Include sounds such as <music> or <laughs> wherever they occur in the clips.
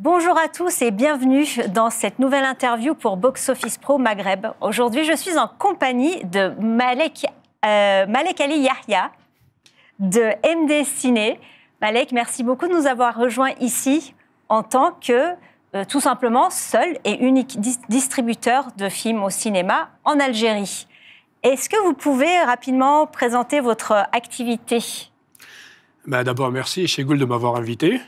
Bonjour à tous et bienvenue dans cette nouvelle interview pour Box Office Pro Maghreb. Aujourd'hui, je suis en compagnie de Malek, euh, Ali Yahya de MD Ciné. Malek, merci beaucoup de nous avoir rejoints ici en tant que euh, tout simplement seul et unique distributeur de films au cinéma en Algérie. Est-ce que vous pouvez rapidement présenter votre activité Bah D'abord, merci chez de m'avoir invité.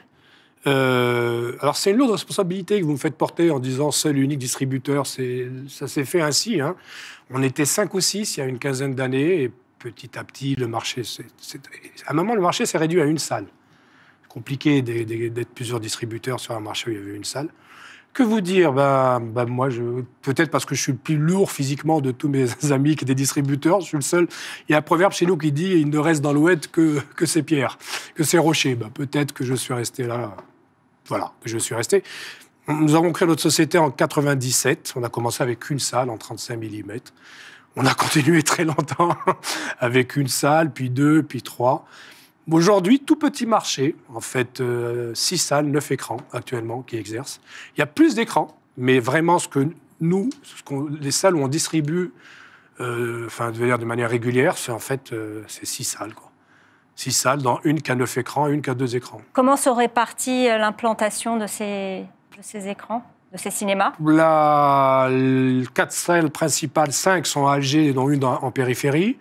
Euh, alors c'est une lourde responsabilité que vous me faites porter en disant seul unique distributeur, c'est, ça s'est fait ainsi. Hein. On était cinq ou six il y a une quinzaine d'années et petit à petit le marché, à un moment le marché s'est réduit à une salle. Compliqué d'être plusieurs distributeurs sur un marché où il y avait une salle. Que vous dire ben, ben moi, peut-être parce que je suis le plus lourd physiquement de tous mes <laughs> amis qui étaient distributeurs, je suis le seul. Il y a un proverbe chez nous qui dit il ne reste dans l'ouette que, que ses pierres, que ses rochers. Ben, peut-être que je suis resté là voilà, je suis resté. Nous avons créé notre société en 97. On a commencé avec une salle en 35 mm. On a <laughs> continué très longtemps avec une salle, puis deux, puis trois. Aujourd'hui, tout petit marché, en fait, euh, six salles, neuf écrans actuellement qui exercent. Il y a plus d'écrans, mais vraiment ce que nous, ce les salles où on distribue, euh, enfin, de manière régulière, c'est en fait euh, ces six salles. Quoi six salles, dans une qui a neuf écrans, une qui a deux écrans. Comment se répartit euh, l'implantation de ces, écrans de ces cinémas La quatre salles principales, cinq sont à Alger, dont une en périphérie.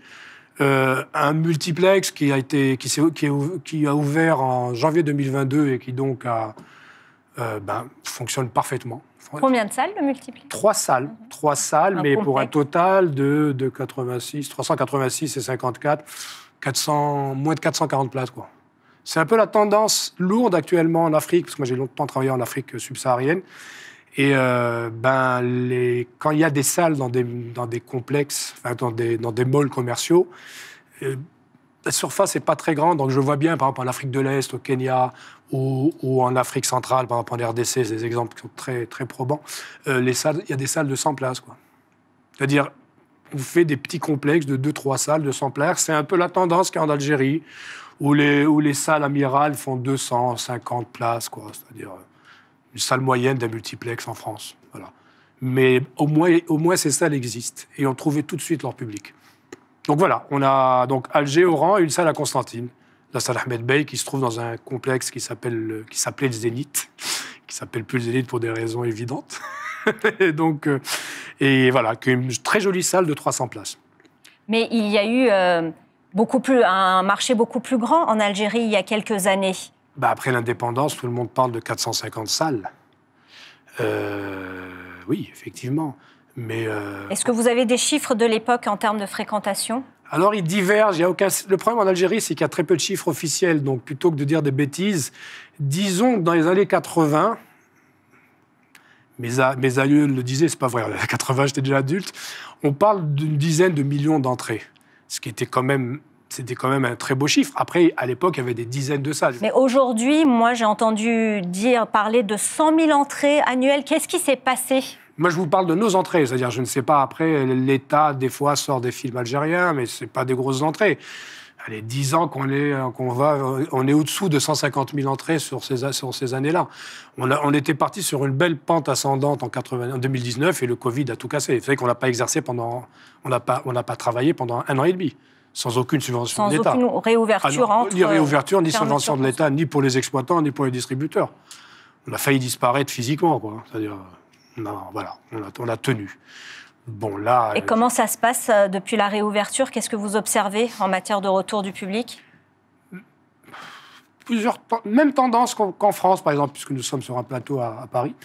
Euh, un multiplex qui a, ouvert en janvier 2022 et qui donc euh, ben, fonctionne parfaitement. Combien de salles le multiplex Trois salles, mhm. trois salles, mais pour un total de, de 86, 386 et 54 moins de 440 places, quoi. C'est un peu la tendance lourde actuellement en Afrique, parce que moi j'ai longtemps travaillé en Afrique subsaharienne. Et euh, ben les, quand il y a des salles dans des, dans des complexes, dans des, dans des malls commerciaux, euh, la surface n'est pas très grande. Donc je vois bien, par exemple, en Afrique de l'Est, au Kenya ou, en Afrique centrale, par exemple en RDC, c'est des exemples qui sont très, très probants, euh, les salles, il y a des salles de 100 places. Quoi. C'est-à-dire, vous fait des petits complexes de 2-3 salles, de places, C'est un peu la tendance qu'il y a en Algérie, où les, où les salles amirales font 250 places, quoi. C'est-à-dire euh, une salle moyenne d'un multiplex en France. Voilà. Mais au moins, au moins, ces salles existent et ont trouvé tout de suite leur public. Donc voilà, on a donc Alger, Oran et une salle à Constantine, la salle Ahmed Bey, qui se trouve dans un complexe qui s'appelle qui s'appelait le Zénith qui s'appelle plus les pour des raisons évidentes. <laughs> et donc, euh, et voilà, une très jolie salle de 300 places. Mais il y a eu euh, beaucoup plus, un marché beaucoup plus grand en Algérie il y a quelques années. Bah après l'indépendance, tout le monde parle de 450 salles. Euh, oui, effectivement. Mais Est-ce que vous avez des chiffres de l'époque en termes de fréquentation alors ils divergent. Il y a Le problème en Algérie, c'est qu'il y a très peu de chiffres officiels. Donc plutôt que de dire des bêtises, disons que dans les années 80, mes, aïeux le disaient, c'est pas vrai, années <laughs> 80 j'étais déjà adulte, on parle d'une dizaine de millions d'entrées, ce qui était quand même c'était quand même un très beau chiffre. Après, à l'époque, il y avait des dizaines de salles. Mais aujourd'hui, moi, j'ai entendu dire parler de 100 000 entrées annuelles. Qu'est-ce qui s'est passé moi, je vous parle de nos entrées, c'est-à-dire, je ne sais pas, après, l'État, des fois, sort des films algériens, mais ce pas des grosses entrées. Allez, 10 ans qu'on est, euh, qu'on va, euh, on est au-dessous de 150 000 entrées sur ces, sur ces années-là. On, on était parti sur une belle pente ascendante en, 2019 et le Covid a tout cassé. Vous savez qu'on n'a pas exercé pendant, on n'a pas, on pas travaillé pendant un an et demi sans aucune subvention de l'État. Sans aucune réouverture ah entre Ni réouverture, ni subvention de l'État, ni pour les exploitants, ni pour les distributeurs. On a failli disparaître physiquement, quoi. C'est-à-dire, non, voilà, on a, tenu. Bon, là, Et euh, comment ça se passe euh, depuis la réouverture Qu'est-ce que vous observez en matière de retour du public Plusieurs, même tendance qu'en France, par exemple, puisque nous sommes sur un plateau à, Paris.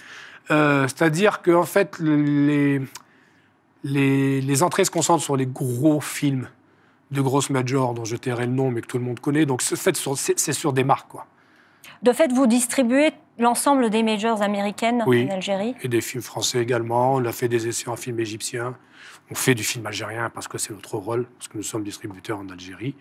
Euh, c'est-à-dire qu'en fait, les, les, entrées se concentrent sur les gros films de grosses majors dont je tairai le nom, mais que tout le monde connaît. Donc, c'est sur, sur, des marques, quoi. De fait, vous distribuez l'ensemble des majors américaines en Algérie Et des films français également. On a fait des essais en film égyptien. On fait du film algérien parce que c'est notre rôle, parce que nous sommes distributeurs en Algérie.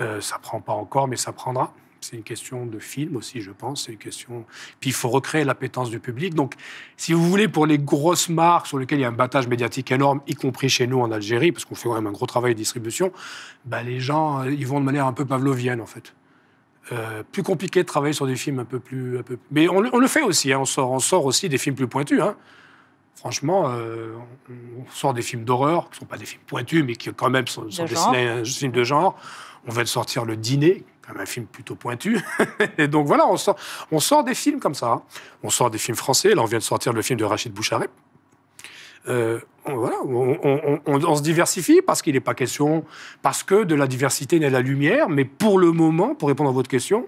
Euh, ça prend pas encore, mais ça prendra. C'est une question de film aussi, je pense. C'est une question. Puis il faut recréer l'appétence du public. Donc, si vous voulez, pour les grosses marques sur lesquelles il y a un battage médiatique énorme, y compris chez nous en Algérie, parce qu'on fait quand même un gros travail de distribution, bah, les gens, euh, ils vont de manière un peu pavlovienne en fait. Euh, plus compliqué de travailler sur des films un peu plus. Un peu... Mais on, le fait aussi, hein. on, sort, on sort aussi des films plus pointus. Hein. Franchement, euh, on sort des films d'horreur, qui ne sont pas des films pointus, mais qui quand même sont, sont dessinés un film de genre. On vient de sortir Le Dîner, même un film plutôt pointu. <laughs> et donc voilà, on sort, on sort des films comme ça. Hein. On sort des films français. Là, on vient de sortir le film de Rachid Bouchareb. Euh, on, voilà, on, se diversifie parce qu'il n'est pas question, parce que de la diversité naît la lumière, mais pour le moment, pour répondre à votre question,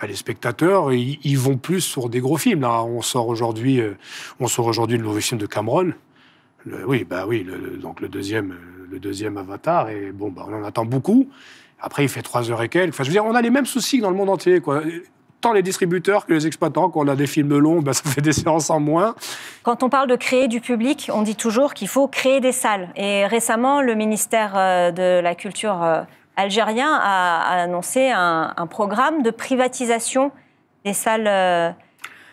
bah, les spectateurs, ils vont plus sur des gros films. Là, on sort aujourd'hui, euh, on sort aujourd'hui le nouveau film de Cameron. oui, bah oui, donc le deuxième, euh, le deuxième Avatar, et bon, bah, on en attend beaucoup. Après, il fait trois heures et quelques. Enfin, je veux dire, on a les mêmes soucis dans le monde entier. Quoi tant les distributeurs que les exploitants. Quand on a des films longs, ben, ça fait des séances en moins. Quand on parle de créer du public, on dit toujours qu'il faut créer des salles. Et récemment, le ministère euh, de la Culture euh, algérien a annoncé un, un programme de privatisation des salles euh,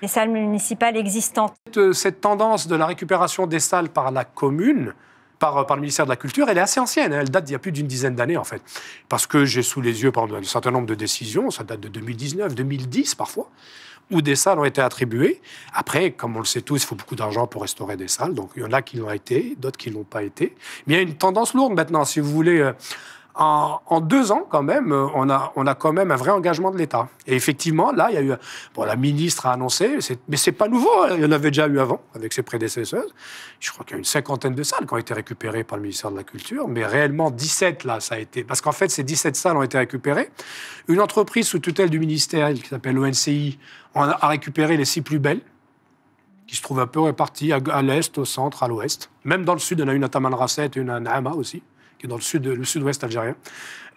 des salles municipales existantes. Cette, tendance de la récupération des salles par la commune, par, le ministère de la Culture, elle est assez ancienne, hein. elle date d'il y a plus d'une dizaine d'années en fait. Parce que j'ai sous les yeux par un certain nombre de décisions, ça date de 2019, 2010 parfois, où des salles ont été attribuées. Après, comme on le sait tous, il faut beaucoup d'argent pour restaurer des salles, donc il y en a qui l'ont été, d'autres qui ne l'ont pas été. Mais il y a une tendance lourde maintenant, si vous voulez. Euh, en, deux ans, quand même, euh, on a, on a quand même un vrai engagement de l'État. Et effectivement, là, il y a eu. Bon, la ministre a annoncé, mais c'est pas nouveau, hein, il y en avait déjà eu avant, avec ses prédécesseuses. Je crois qu'il y a une cinquantaine de salles qui ont été récupérées par le ministère de la Culture, mais réellement 17, là, ça a été. Parce qu'en fait, ces 17 salles ont été récupérées. Une entreprise sous tutelle du ministère, qui s'appelle l'ONCI, a récupéré les six plus belles qui se trouvent un peu réparties à l'est, au centre, à l'ouest. Même dans le sud, on a une à Tamanrasset une à Naama aussi qui dans le sud, le sud-ouest algérien.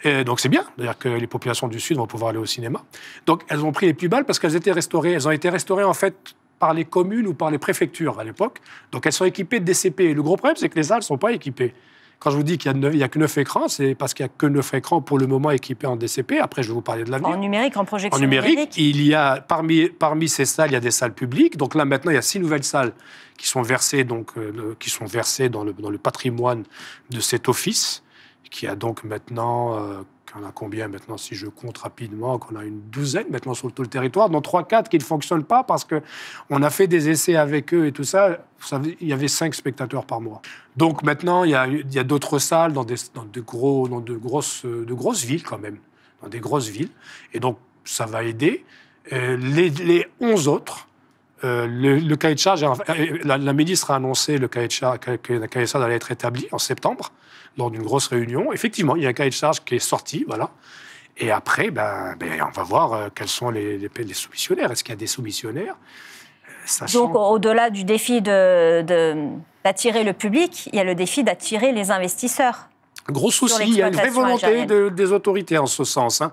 Et donc c'est bien, d'ailleurs que les populations du sud vont pouvoir aller au cinéma. Donc elles ont pris les plus belles parce qu'elles étaient restaurées. Elles ont été restaurées en fait par les communes ou par les préfectures à l'époque. Donc elles sont équipées de DCP. le gros problème, c'est que les salles ne sont pas équipées. Quand je vous dis qu'il n'y a, a, que 9 écrans, c'est parce qu'il n'y a que 9 écrans pour le moment équipés en DCP. Après, je vais vous parler de l'avenir. En numérique, en projection. En numérique, il y a, parmi, ces salles, il y a des salles publiques. Donc là, maintenant, il y a six nouvelles salles qui sont versées, donc, euh, qui sont versées dans, le, dans le patrimoine de cet office qui a donc maintenant, euh, qu'on a combien maintenant, si je compte rapidement, qu'on a une douzaine maintenant sur tout le territoire, dont 3-4 qui ne fonctionnent pas parce qu'on a fait des essais avec eux et tout ça. il y avait 5 spectateurs par mois. Donc maintenant, il y a, il d'autres salles dans, des, de, gros, dans de, grosses, de grosses villes quand même, dans des grosses villes. Et donc, ça va aider. Euh, les, les 11 autres, euh, le, cahier de la, ministre a annoncé le que, que le cahier de allait être établi en septembre lors d'une grosse réunion. Effectivement, il y a un cahier de charge qui est sorti, voilà. Et après, ben, ben on va voir euh, quels sont les, les, les soumissionnaires. Est-ce qu'il y a des soumissionnaires euh, Donc, au-delà du défi d'attirer de, le public, il y a le défi d'attirer les investisseurs. Gros souci, il y a une vraie volonté des autorités en ce sens. Hein.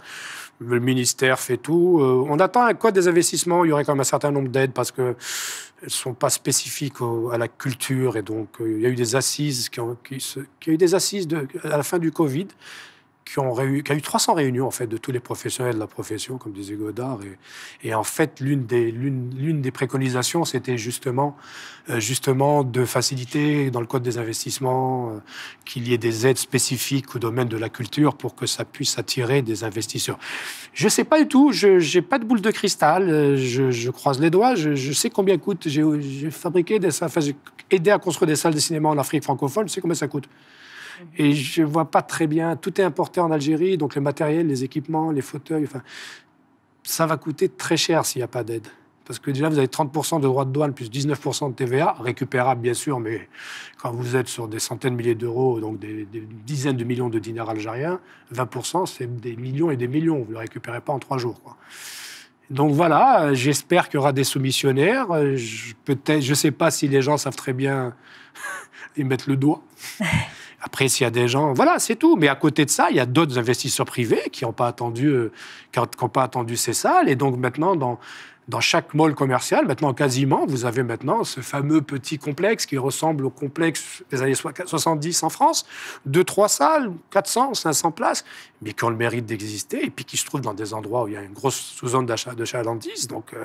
Le ministère fait tout. Euh, on attend un code des investissements. Il y aurait quand même un certain nombre d'aides parce que elles sont pas spécifiques à la culture. Et donc, euh, il y a eu des assises qui, ont, qui, a eu des assises à la fin du Covid qui, a eu 300 réunions, en fait, de tous les professionnels de la profession, comme disait Godard. Et, en fait, l'une des, préconisations, c'était euh, justement, de faciliter, dans le Code des investissements, euh, qu'il y ait des aides spécifiques au domaine de la culture pour que ça puisse attirer des investisseurs. Je ne sais pas du tout, je n'ai pas de boule de cristal, euh, je, croise les doigts, je, sais combien coûte, j'ai, fabriqué des salles, j'ai aidé à construire des salles de cinéma en Afrique francophone, je sais combien ça coûte. Et je vois pas très bien. Tout est importé en Algérie, donc le matériel, les équipements, les fauteuils, enfin, ça va coûter très cher s'il n'y a pas d'aide. Parce que déjà, vous avez 30% de droits de douane plus 19% de TVA, récupérable bien sûr, mais quand vous êtes sur des centaines de milliers d'euros, donc des, dizaines de millions de dinars algériens, 20%, c'est des millions et des millions. Vous ne le récupérez pas en trois jours. Donc voilà, j'espère qu'il y aura des soumissionnaires. je ne sais pas si les gens savent très bien <laughs> y mettre le doigt. <laughs> Après, s'il y a des gens, voilà, c'est tout. Mais à côté de ça, il y a d'autres investisseurs privés qui n'ont pas attendu, euh, qui pas attendu ces salles. Et donc maintenant, dans dans chaque mall commercial, maintenant quasiment, vous avez maintenant ce fameux petit complexe qui ressemble au complexe des années 70 en France, deux, trois salles, 400, 500 places, mais qui ont le mérite d'exister et puis qui se trouvent dans des endroits où il y a une grosse sous-zone d'achat de chalandise, donc, euh,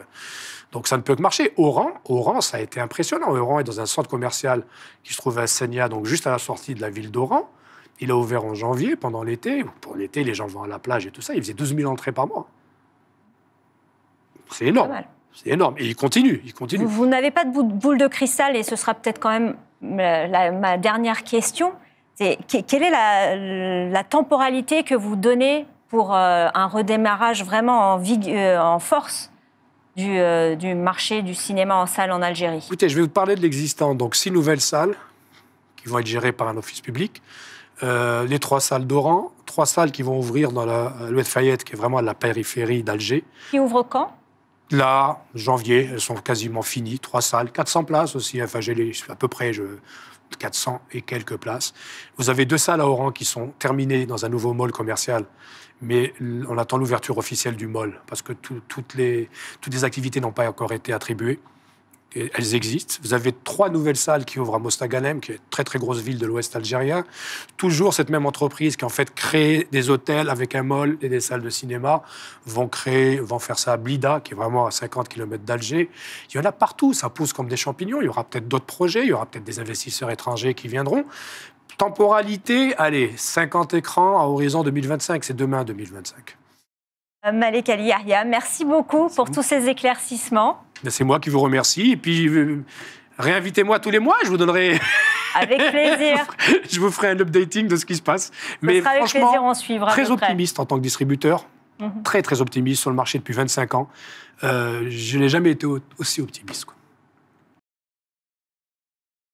donc ça ne peut que marcher. Oran, ça a été impressionnant. Oran est dans un centre commercial qui se trouve à Seigna, donc juste à la sortie de la ville d'Oran. Il a ouvert en janvier, pendant l'été. Pour l'été, les gens vont à la plage et tout ça. Il faisait 12 000 entrées par mois. C'est énorme. C'est énorme. Et il continue, il continue. Vous, n'avez pas de boule de cristal, et ce sera peut-être quand même euh, ma dernière question. C'est quelle est la, temporalité que vous donnez pour euh, un redémarrage vraiment en, euh, en force du, marché du cinéma en salle en Algérie Écoutez, je vais vous parler de l'existant. Donc, six nouvelles salles qui vont être gérées par un office public. les trois salles d'Oran, trois salles qui vont ouvrir dans la Fayette, qui est vraiment à la périphérie d'Alger. Qui ouvre quand là, janvier, elles sont quasiment finies, trois salles, 400 places aussi, enfin j'ai à peu près 400 et quelques places. Vous avez deux salles à Oran qui sont terminées dans un nouveau mall commercial, mais on attend l'ouverture officielle du mall, parce que toutes, les, toutes les activités n'ont pas encore été attribuées. Euh, elles existent. Vous avez trois nouvelles salles qui ouvrent à Mostaganem, qui est une très très grosse ville de l'ouest algérien. Toujours cette même entreprise qui en fait crée des hôtels avec un mall et des salles de cinéma vont créer, vont faire ça à Blida, qui est vraiment à 50 km d'Alger. Il y en a partout, ça pousse comme des champignons. Il y aura peut-être d'autres projets, il y aura peut-être des investisseurs étrangers qui viendront. Temporalité, allez, 50 écrans à horizon 2025, c'est demain 2025. Euh, Malek Ali merci beaucoup pour tous ces éclaircissements. Ben, c'est moi qui vous remercie. Et puis, euh, réinvitez-moi tous les mois, je vous donnerai. <laughs> Avec plaisir. <laughs> je vous ferai un updating de ce qui se passe. Mais franchement, plaisir, on suivra. Très optimiste en tant que distributeur. Mhm. Très, très optimiste sur le marché depuis 25 ans. Euh, je n'ai jamais été aussi optimiste. Quoi.